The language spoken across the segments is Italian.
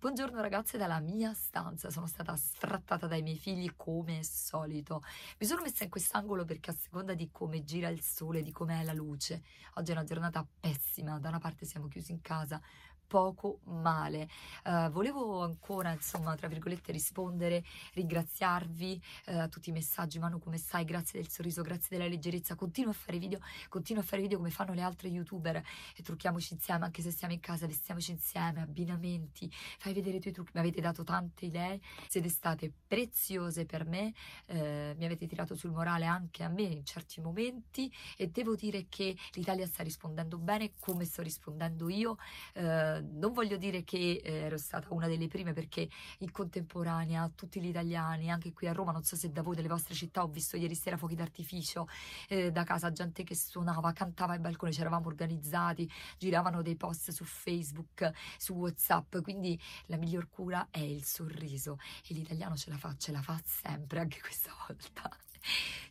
Buongiorno ragazze dalla mia stanza, sono stata sfrattata dai miei figli come solito. Mi sono messa in quest'angolo perché a seconda di come gira il sole, di com'è la luce, oggi è una giornata pessima, da una parte siamo chiusi in casa, poco male. Uh, volevo ancora, insomma, tra virgolette, rispondere, ringraziarvi uh, a tutti i messaggi. Manu, come sai, grazie del sorriso, grazie della leggerezza. Continuo a fare video, continuo a fare video come fanno le altre youtuber e trucchiamoci insieme, anche se siamo in casa, vestiamoci insieme, abbinamenti, fai vedere i tuoi trucchi. Mi avete dato tante idee, siete state preziose per me, uh, mi avete tirato sul morale anche a me in certi momenti e devo dire che l'Italia sta rispondendo bene come sto rispondendo io. Eh, Ehm, non voglio dire che eh, ero stata una delle prime perché in contemporanea tutti gli italiani, anche qui a Roma, non so se da voi delle vostre città, ho visto ieri sera fuochi d'artificio eh, da casa, gente che suonava, cantava ai balconi, ci eravamo organizzati, giravano dei post su Facebook, su Whatsapp, quindi la miglior cura è il sorriso e l'italiano ce la fa, ce la fa sempre, anche questa volta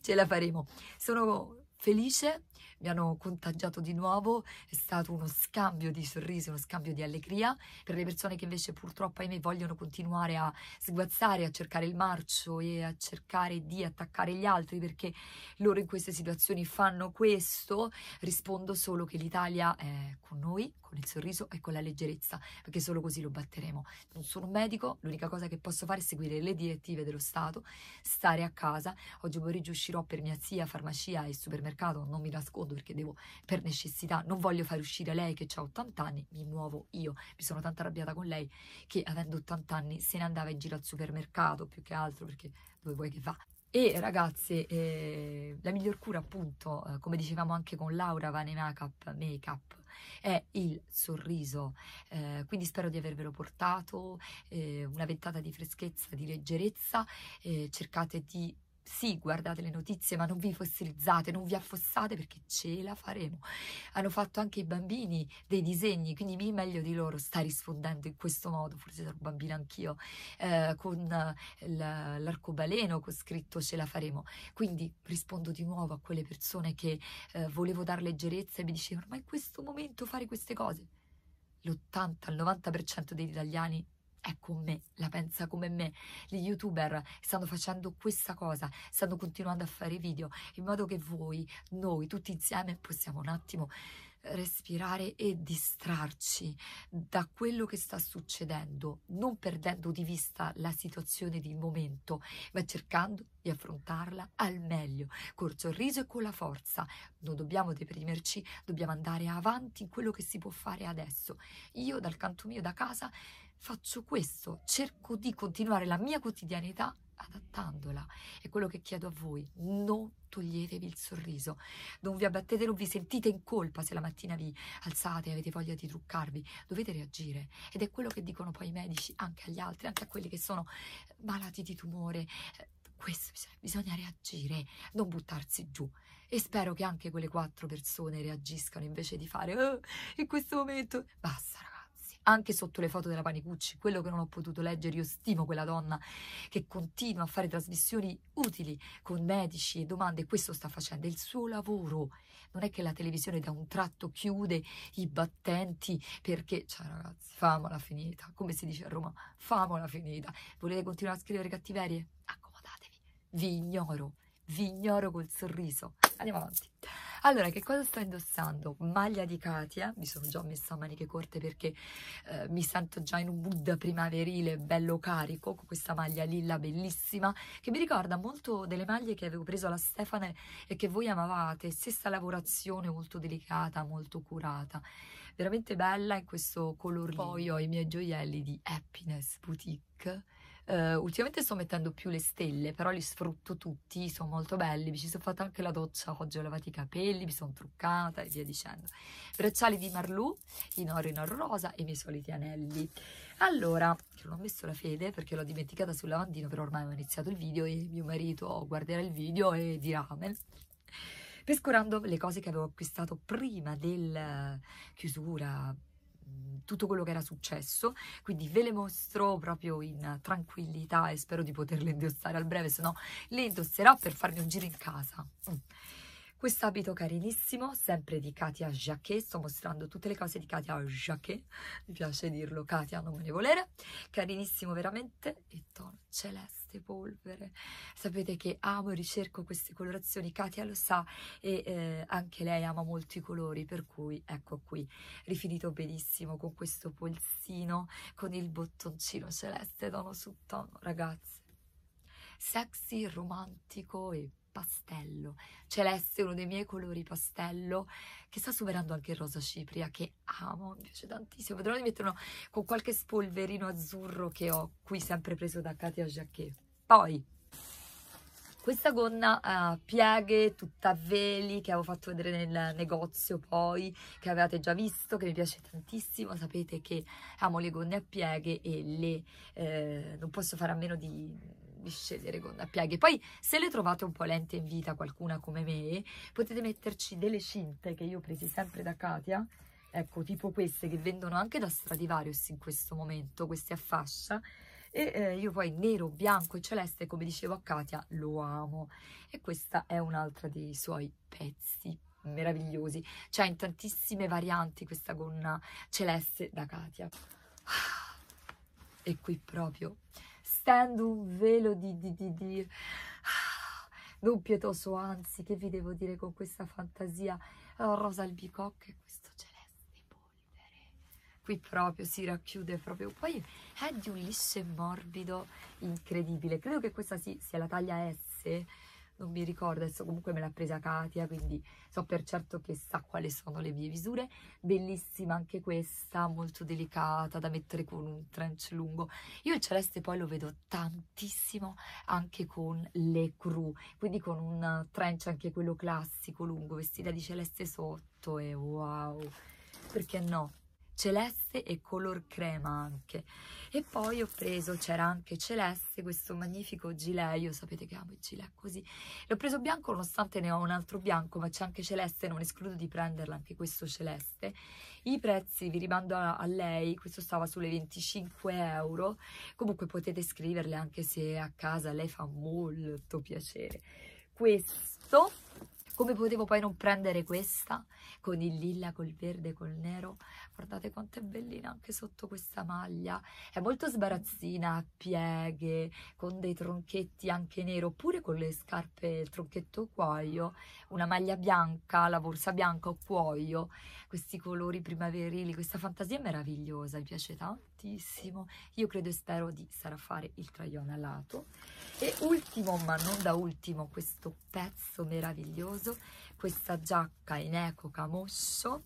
ce la faremo. Sono felice mi hanno contagiato di nuovo, è stato uno scambio di sorrisi, uno scambio di allegria. Per le persone che invece purtroppo, ahimè, vogliono continuare a sguazzare, a cercare il marcio e a cercare di attaccare gli altri perché loro in queste situazioni fanno questo, rispondo solo che l'Italia è con noi, con il sorriso e con la leggerezza, perché solo così lo batteremo. Non sono un medico, l'unica cosa che posso fare è seguire le direttive dello Stato, stare a casa. Oggi pomeriggio uscirò per mia zia, farmacia e supermercato, non mi nascondo nascondo perché devo, per necessità, non voglio far uscire lei che ha 80 anni, mi muovo io. Mi sono tanto arrabbiata con lei che avendo 80 anni se ne andava in giro al supermercato più che altro perché dove vuoi che va. E ragazze, eh, la miglior cura appunto, eh, come dicevamo anche con Laura Vane make-up è il sorriso. Eh, quindi spero di avervelo portato eh, una ventata di freschezza, di leggerezza. Eh, cercate di sì, guardate le notizie, ma non vi fossilizzate, non vi affossate perché ce la faremo. Hanno fatto anche i bambini dei disegni, quindi mi meglio di loro sta rispondendo in questo modo, forse sarò bambina anch'io, eh, con eh, l'arcobaleno con scritto ce la faremo. Quindi rispondo di nuovo a quelle persone che eh, volevo dar leggerezza e mi dicevano ma in questo momento fare queste cose. L'80-90% degli italiani è con me, la pensa come me. Gli youtuber stanno facendo questa cosa, stanno continuando a fare video in modo che voi, noi tutti insieme possiamo un attimo respirare e distrarci da quello che sta succedendo, non perdendo di vista la situazione di momento, ma cercando di affrontarla al meglio, col sorriso e con la forza. Non dobbiamo deprimerci, dobbiamo andare avanti in quello che si può fare adesso. Io dal canto mio da casa faccio questo, cerco di continuare la mia quotidianità adattandola. È quello che chiedo a voi. Non toglietevi il sorriso, non vi abbattete, non vi sentite in colpa se la mattina vi alzate e avete voglia di truccarvi. Dovete reagire ed è quello che dicono poi i medici anche agli altri, anche a quelli che sono malati di tumore. Questo bisogna, bisogna reagire, non buttarsi giù. E spero che anche quelle quattro persone reagiscano invece di fare oh, in questo momento. Basta, ragazzi anche sotto le foto della Panicucci, quello che non ho potuto leggere, io stimo quella donna che continua a fare trasmissioni utili con medici e domande, questo sta facendo, è il suo lavoro, non è che la televisione da un tratto chiude i battenti perché, cioè ragazzi, famola finita, come si dice a Roma, famola finita, volete continuare a scrivere cattiverie? Accomodatevi, vi ignoro, vi ignoro col sorriso, andiamo avanti. Allora, che cosa sto indossando? Maglia di Katia, mi sono già messa a maniche corte perché eh, mi sento già in un mood primaverile, bello carico, con questa maglia lilla bellissima, che mi ricorda molto delle maglie che avevo preso alla Stefane e che voi amavate, stessa lavorazione molto delicata, molto curata, veramente bella in questo colore. Poi ho i miei gioielli di Happiness Boutique Uh, ultimamente sto mettendo più le stelle, però li sfrutto tutti, sono molto belli. Mi ci sono fatta anche la doccia, oggi ho lavato i capelli, mi sono truccata e via dicendo. Bracciali di Marlou, in oro e in oro rosa e i miei soliti anelli. Allora, non ho messo la fede perché l'ho dimenticata sul lavandino, però ormai ho iniziato il video e mio marito guarderà il video e dirà amen Pescorando le cose che avevo acquistato prima della eh, chiusura tutto quello che era successo, quindi ve le mostro proprio in tranquillità e spero di poterle indossare al breve, se no le indosserò per farmi un giro in casa. Mm. Questo abito carinissimo, sempre di Katia Jacquet, sto mostrando tutte le cose di Katia Jacquet, mi piace dirlo Katia, non me ne volere, carinissimo veramente, e tono celeste queste polvere. Sapete che amo e ricerco queste colorazioni, Katia lo sa e eh, anche lei ama molto i colori, per cui ecco qui, rifinito benissimo con questo polsino, con il bottoncino celeste, tono su tono, ragazzi. Sexy, romantico e pastello. Celeste uno dei miei colori pastello che sta superando anche il rosa cipria che amo, mi piace tantissimo. Vedrò di metterlo con qualche spolverino azzurro che ho qui sempre preso da Katia Jacquet. Poi, questa gonna a eh, pieghe tutta a veli che avevo fatto vedere nel negozio poi, che avevate già visto, che mi piace tantissimo, sapete che amo le gonne a pieghe e le, eh, non posso fare a meno di, di scegliere gonne a pieghe. Poi se le trovate un po' lente in vita qualcuna come me, potete metterci delle cinte che io ho presi sempre da Katia, ecco tipo queste che vendono anche da Stradivarius in questo momento, queste a fascia, e eh, io poi nero, bianco e celeste, come dicevo a Katia, lo amo e questa è un'altra dei suoi pezzi meravigliosi, cioè in tantissime varianti questa gonna celeste da Katia. E qui proprio stendo un velo di... di, di, di non pietoso, anzi, che vi devo dire con questa fantasia? rosa albicocca e questo c'è qui proprio si racchiude proprio, poi è di un liscio e morbido incredibile, credo che questa sì, sia la taglia S, non mi ricordo, adesso comunque me l'ha presa Katia, quindi so per certo che sa quali sono le mie misure, bellissima anche questa, molto delicata da mettere con un trench lungo, io il celeste poi lo vedo tantissimo anche con le crew, quindi con un trench anche quello classico lungo, vestita di celeste sotto e wow, perché no? celeste e color crema anche e poi ho preso c'era anche celeste questo magnifico gilet io sapete che amo il gilet così l'ho preso bianco nonostante ne ho un altro bianco ma c'è anche celeste non escludo di prenderla anche questo celeste i prezzi vi rimando a, a, lei questo stava sulle 25 euro comunque potete scriverle anche se a casa lei fa molto piacere questo come potevo poi non prendere questa con il lilla, col verde, col nero? Guardate quanto è bellina anche sotto questa maglia. È molto sbarazzina, a pieghe, con dei tronchetti anche nero, oppure con le scarpe, il tronchetto cuoio, una maglia bianca, la borsa bianca o cuoio. Questi colori primaverili, questa fantasia è meravigliosa, mi piace tantissimo. Io credo e spero di a fare il traione alato. E ultimo, ma non da ultimo, questo pezzo meraviglioso caso questa giacca in eco camosso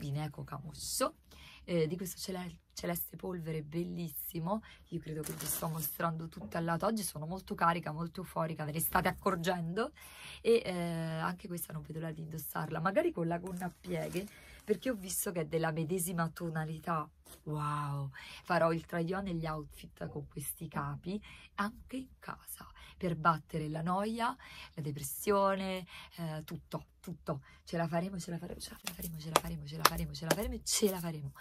in eco camosso eh, di questo celeste celeste polvere bellissimo io credo che vi sto mostrando tutto al lato oggi sono molto carica molto euforica ve ne state accorgendo e eh, anche questa non vedo l'ora di indossarla magari con la gonna a pieghe perché ho visto che è della medesima tonalità wow farò il try on e gli outfit con questi capi anche in casa per battere la noia, la depressione, eh, tutto, tutto. Ce la faremo, ce la faremo, ce la faremo, ce la faremo, ce la faremo, ce la faremo, ce la faremo.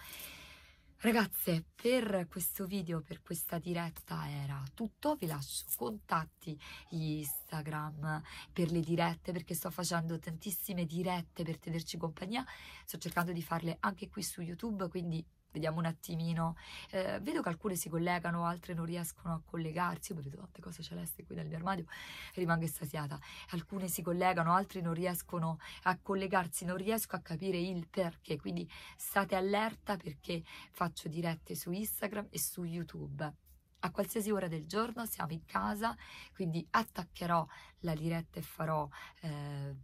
Ragazze, per questo video, per questa diretta era tutto, vi lascio contatti Instagram per le dirette perché sto facendo tantissime dirette per tenerci compagnia, sto cercando di farle anche qui su YouTube, quindi Vediamo un attimino. Eh, vedo che alcune si collegano, altre non riescono a collegarsi. Io vedo tante cose celeste qui nel mio armadio rimango estasiata. Alcune si collegano, altre non riescono a collegarsi, non riesco a capire il perché. Quindi state allerta perché faccio dirette su Instagram e su YouTube a qualsiasi ora del giorno siamo in casa, quindi attaccherò la diretta e farò eh,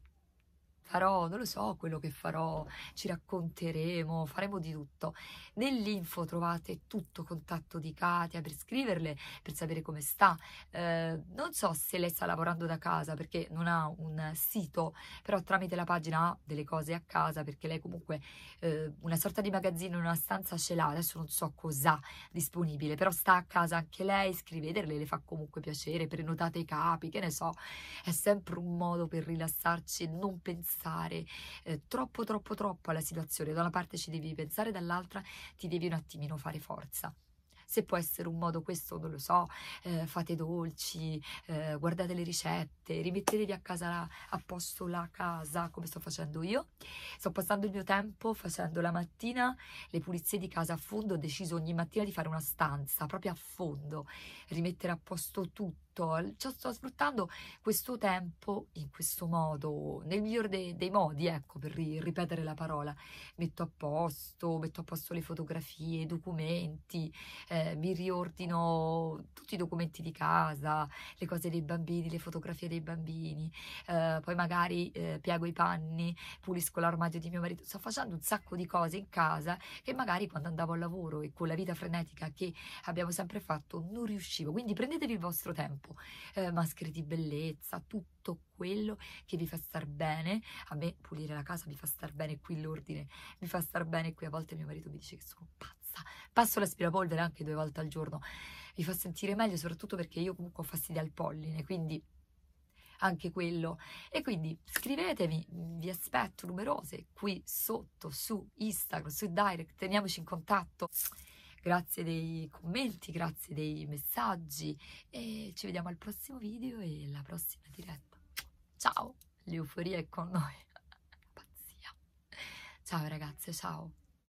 farò, non lo so quello che farò, ci racconteremo, faremo di tutto. Nell'info trovate tutto, contatto di Katia per scriverle, per sapere come sta. Eh, non so se lei sta lavorando da casa perché non ha un sito, però tramite la pagina ha delle cose a casa perché lei comunque eh, una sorta di magazzino in una stanza ce l'ha, adesso non so cos'ha disponibile, però sta a casa anche lei, scrivederle le fa comunque piacere, prenotate i capi, che ne so, è sempre un modo per rilassarci e non pensare pensare eh, troppo troppo troppo alla situazione, da una parte ci devi pensare, dall'altra ti devi un attimino fare forza. Se può essere un modo questo, non lo so, eh, fate dolci, eh, guardate le ricette, rimettetevi a casa a posto la casa come sto facendo io. Sto passando il mio tempo facendo la mattina le pulizie di casa a fondo, ho deciso ogni mattina di fare una stanza proprio a fondo, rimettere a posto tutto tutto, cioè, sto sfruttando questo tempo in questo modo, nel miglior dei, dei modi, ecco, per ri, ripetere la parola. Metto a posto, metto a posto le fotografie, i documenti, eh, mi riordino tutti i documenti di casa, le cose dei bambini, le fotografie dei bambini, eh, poi magari eh, piego i panni, pulisco l'armadio di mio marito, sto facendo un sacco di cose in casa che magari quando andavo al lavoro e con la vita frenetica che abbiamo sempre fatto non riuscivo, quindi prendetevi il vostro tempo shampoo, eh, maschere di bellezza, tutto quello che vi fa star bene. A me pulire la casa mi fa star bene qui l'ordine, mi fa star bene qui. A volte mio marito mi dice che sono pazza. Passo l'aspirapolvere anche due volte al giorno. vi fa sentire meglio, soprattutto perché io comunque ho fastidio al polline, quindi anche quello. E quindi scrivetemi, vi aspetto numerose qui sotto su Instagram, su Direct, teniamoci in contatto grazie dei commenti, grazie dei messaggi e ci vediamo al prossimo video e alla prossima diretta. Ciao, l'euforia è con noi, pazzia. Ciao ragazze, ciao.